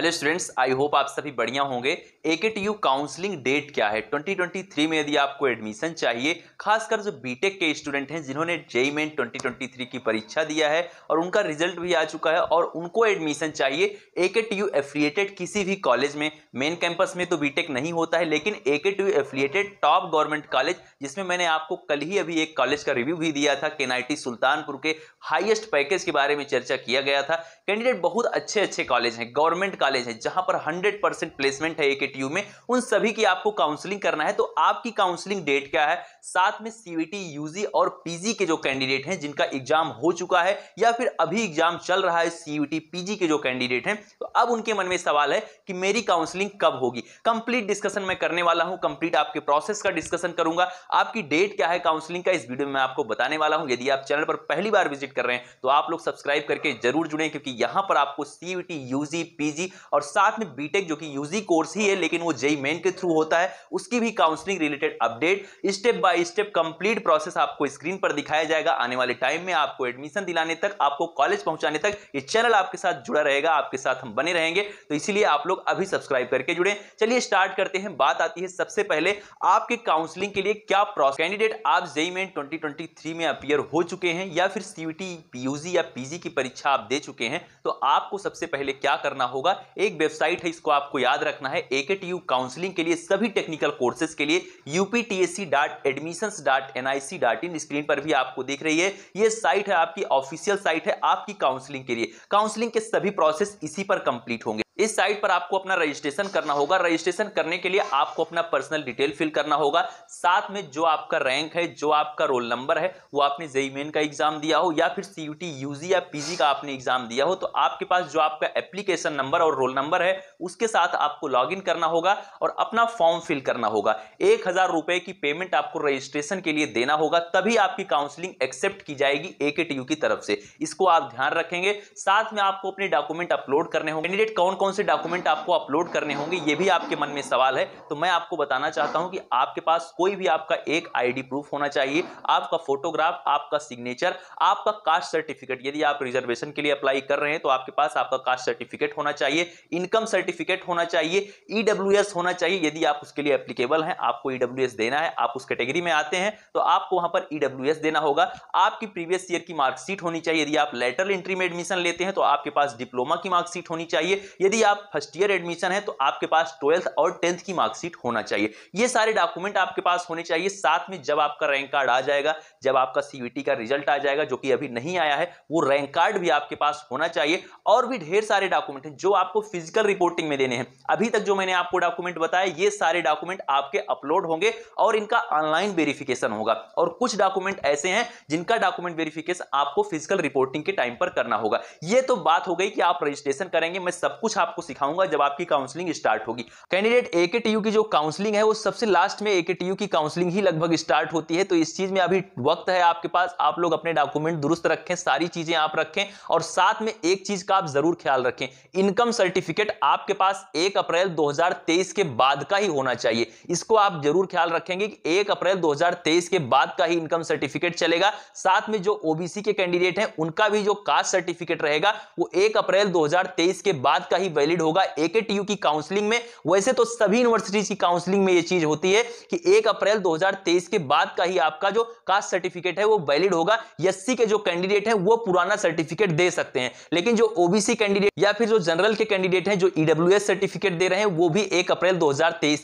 Hello students I hope आप सभी बढ़िया होंगे ए K T you counselling date क्या है 2023 में यदि आपको एडमिशन चाहिए खासकर जो बीटेक के स्टूडेंट हैं जिन्होंने जेई मेन 2023 की परीक्षा दिया है और उनका रिजल्ट भी आ चुका है और उनको एडमिशन चाहिए ए के टी यू एफिलिएटेड किसी भी कॉलेज में मेन कैंपस में तो बीटेक नहीं होता है लेकिन A K T U affiliated top government college जिसमें मैंने आपको कल ही अभी एक कॉलेज का रिव्यू भी दिया था के सुल्तानपुर के हाइएस्ट पैकेज के बारे में चर्चा किया गया था कैंडिडेट बहुत अच्छे अच्छे कॉलेज हैं गवर्नमेंट कॉलेज है जहां पर 100 परसेंट प्लेसमेंट है एक में उन सभी की आपको काउंसलिंग करना है तो आपकी काउंसलिंग डेट क्या है साथ में सीवीटी यूजी और पीजी के जो कैंडिडेट हैं जिनका एग्जाम हो चुका है या फिर अभी एग्जाम चल रहा है सीवीटी पीजी के जो कैंडिडेट हैं तो अब उनके मन में सवाल है कि मेरी काउंसलिंग कब होगी कंप्लीट डिस्कशन मैं करने वाला हूं कंप्लीट आपके प्रोसेस का डिस्कशन करूंगा आपकी डेट क्या है काउंसलिंग का इस वीडियो में आपको बताने वाला हूं यदि आप चैनल पर पहली बार विजिट कर रहे हैं तो आप लोग सब्सक्राइब करके जरूर जुड़े क्योंकि यहां पर आपको सीवीटी यूजी पीजी और साथ में बीटेक जो कि यूजी कोर्स ही है लेकिन वो जेई मेन e e के थ्रू होता है उसकी भी counselling related update step by step complete process आपको स्क्रीन पर दिखाया जाएगा आने वाले टाइम में आपको एडमिशन दिलाने तक आपको कॉलेज पहुंचाने तक ये चैनल आपके साथ जुड़ा रहेगा आपके साथ हम बने रहेंगे तो इसीलिए आप लोग अभी सब्सक्राइब करके जुड़े चलिए स्टार्ट करते हैं बात आती है सबसे पहले आपके काउंसलिंग के लिए क्या प्रोसेस कैंडिडेट आप जेई मेन ट्वेंटी में अपियर हो चुके हैं या फिर सीयूटी पीयूजी या पीजी की परीक्षा आप दे चुके हैं तो आपको सबसे पहले क्या करना होगा एक वेबसाइट है इसको आपको याद रखना है एके टी यू काउंसलिंग के लिए सभी टेक्निकल कोर्सेज के लिए UPTSC dot admission dot N I C dot in screen पर भी आपको देख रही है ये साइट है आपकी ऑफिशियल साइट है आपकी काउंसलिंग के लिए काउंसलिंग के सभी प्रोसेस इसी पर कंप्लीट होंगे इस साइट पर आपको अपना रजिस्ट्रेशन करना होगा रजिस्ट्रेशन करने के लिए आपको अपना पर्सनल डिटेल फिल करना होगा साथ में जो आपका रैंक है जो आपका रोल नंबर है वो आपने जेई मेन का एग्जाम दिया हो या फिर C U U T G या पी जी का आपने एग्जाम दिया हो तो आपके पास जो आपका एप्लीकेशन नंबर और रोल नंबर है उसके साथ आपको लॉग इन करना होगा और अपना फॉर्म फिल करना होगा एक हजार रुपए की पेमेंट आपको रजिस्ट्रेशन के लिए देना होगा तभी आपकी काउंसलिंग एक्सेप्ट की जाएगी ए की तरफ से इसको आप ध्यान रखेंगे साथ में आपको अपने डॉक्यूमेंट अपलोड करने होंगे कैंडिडेट कौन कौन कौन से डॉक्यूमेंट आपको अपलोड करने होंगे ये भी आपके मन में सवाल है तो मैं आपको बताना चाहता हूं कि आपके पास कोई भी आपका एक आईडी प्रूफ होना चाहिए आपका फोटोग्राफ आपका सिग्नेचर आपका कास्ट सर्टिफिकेट यदि आप रिजर्वेशन के लिए अप्लाई कर रहे हैं तो आपके पास आपका कास्ट सर्टिफिकेट होना चाहिए इनकम सर्टिफिकेट होना चाहिए ई e होना चाहिए यदि आप उसके लिए अप्लीकेबल हैं आपको ई e देना है आप उस कैटेगरी में आते हैं तो आपको वहां पर ई e देना होगा आपकी प्रीवियस ईयर की मार्कशीट होनी चाहिए यदि आप लेटर एंट्री में एडमिशन लेते हैं तो आपके पास डिप्लोमा की मार्कशीट होनी चाहिए यदि आप फर्स्ट ईयर एडमिशन है तो आपके पास ट्वेल्थ और टेंथ की मार्कशीट होना चाहिए ये सारे डॉक्यूमेंट आपके पास होने चाहिए साथ में जब आपका रैंक कार्ड आ जाएगा जब आपका सीबीटी e का रिजल्ट आ जाएगा जो कि अभी नहीं आया है वो रैंक कार्ड भी आपके पास होना चाहिए और भी ढेर सारे डॉक्यूमेंट हैं जो आपको फिजिकल रिपोर्टिंग में देने हैं अभी तक जो मैंने आपको डॉक्यूमेंट बताया ये सारे डॉक्यूमेंट आपके अपलोड होंगे और इनका ऑनलाइन वेरिफिकेशन होगा और कुछ डॉक्यूमेंट ऐसे हैं जिनका डॉक्यूमेंट वेरिफिकेशन आपको फिजिकल रिपोर्टिंग के टाइम पर करना होगा ये तो बात हो गई कि आप रजिस्ट्रेशन करेंगे मैं सब कुछ आपको सिखाऊंगा जब आपकी काउंसलिंग स्टार्ट होगी कैंडिडेट ए के की जो काउंसलिंग है वो सबसे लास्ट में ए के की काउंसलिंग ही लगभग स्टार्ट होती है तो इस चीज में अभी वक्त है आपके पास आप लोग अपने डॉक्यूमेंट दुरुस्त रखें सारी चीजें आप रखें और साथ में एक चीज का आप जरूर ख्याल रखें इनकम सर्टिफिकेट आपके पास एक अप्रैल 2023 के बाद का ही होना चाहिए इसको आप जरूर ख्याल रखेंगे कि एक अप्रैल 2023 के बाद का ही इनकम सर्टिफिकेट चलेगा साथ में जो ओबीसी के कैंडिडेट हैं उनका भी जो कास्ट सर्टिफिकेट रहेगा वो एक अप्रैल 2023 के बाद का ही वैलिड होगा एक की काउंसलिंग में वैसे तो सभी यूनिवर्सिटीज की काउंसलिंग में ये चीज होती है कि एक अप्रैल 2023 के बाद का ही आपका जो कास्ट सर्टिफिकेट है वो वैलिड होगा एससी के जो कैंडिडेट है वो पुराना सर्टिफिकेट दे सकते हैं लेकिन जो ओबीसी कैंडिडेट या फिर जो जनरल के कैंडिडेट है जो ईडब्ल्यू e सर्टिफिकेट दे रहे हैं वो भी एक अप्रैल दो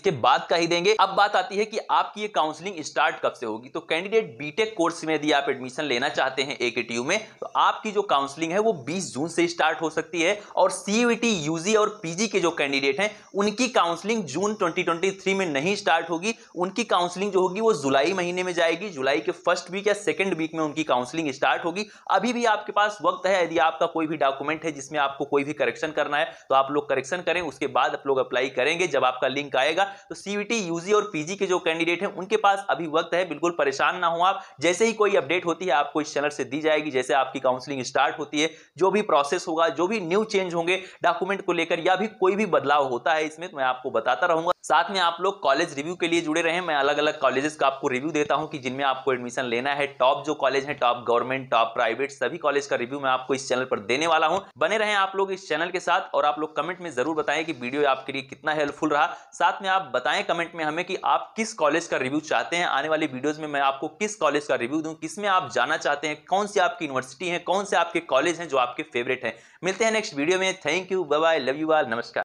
के बाद का ही देंगे अब बात आती है कि आपकी ये काउंसलिंग स्टार्ट कब से होगी तो कैंडिडेट बीटेक कोर्स में यदि आप एडमिशन लेना चाहते हैं ए में तो आपकी जो काउंसलिंग है वो बीस जून से स्टार्ट हो सकती है और सीयूटी यूजी और पीजी के जो कैंडिडेट हैं उनकी काउंसलिंग जून 2023 में नहीं स्टार्ट होगी उनकी काउंसलिंग जो होगी वो जुलाई महीने में जाएगी जुलाई के फर्स्ट वीक या सेकेंड वीक में उनकी काउंसलिंग स्टार्ट होगी अभी भी आपके पास वक्त है यदि आपका कोई भी डॉक्यूमेंट है जिसमें आपको कोई भी करेक्शन करना है तो आप लोग करेक्शन करें उसके बाद आप लोग अप्लाई करेंगे जब आपका लिंक आएगा तो सीवीटी यूजी और पीजी के जो कैंडिडेट हैं उनके पास अभी वक्त है बिल्कुल परेशान ना हो आप जैसे ही कोई अपडेट होती है आपको इस चैनल से दी जाएगी जैसे आपकी काउंसलिंग स्टार्ट होती है जो भी प्रोसेस होगा जो भी न्यू चेंज होंगे डॉक्यूमेंट को लेकर या भी कोई भी बदलाव होता है इसमें तो मैं आपको बताता रहूंगा साथ में आप लोग कॉलेज रिव्यू के लिए जुड़े रहे मैं अलग अलग कॉलेजेस का आपको रिव्यू देता हूं कि जिनमें आपको एडमिशन लेना है टॉप जो कॉलेज है टॉप गवर्नमेंट टॉप प्राइवेट सभी कॉलेज का रिव्यू मैं आपको इस चैनल पर देने वाला हूँ बने रहे आप लोग इस चैनल के साथ और आप लोग कमेंट में जरूर बताएं कि वीडियो आपके लिए कितना हेल्पफुल रहा साथ में आप बताएं कमेंट में हमें कि आप किस कॉलेज का रिव्यू चाहते हैं आने वाली वीडियोज में मैं आपको किस कॉलेज का रिव्यू दूं किसमें आप जाना चाहते हैं कौन सी आपकी यूनिवर्सिटी है कौन से आपके कॉलेज हैं जो आपके फेवरेट हैं मिलते हैं नेक्स्ट वीडियो में thank you bye I love you all. Namaskar.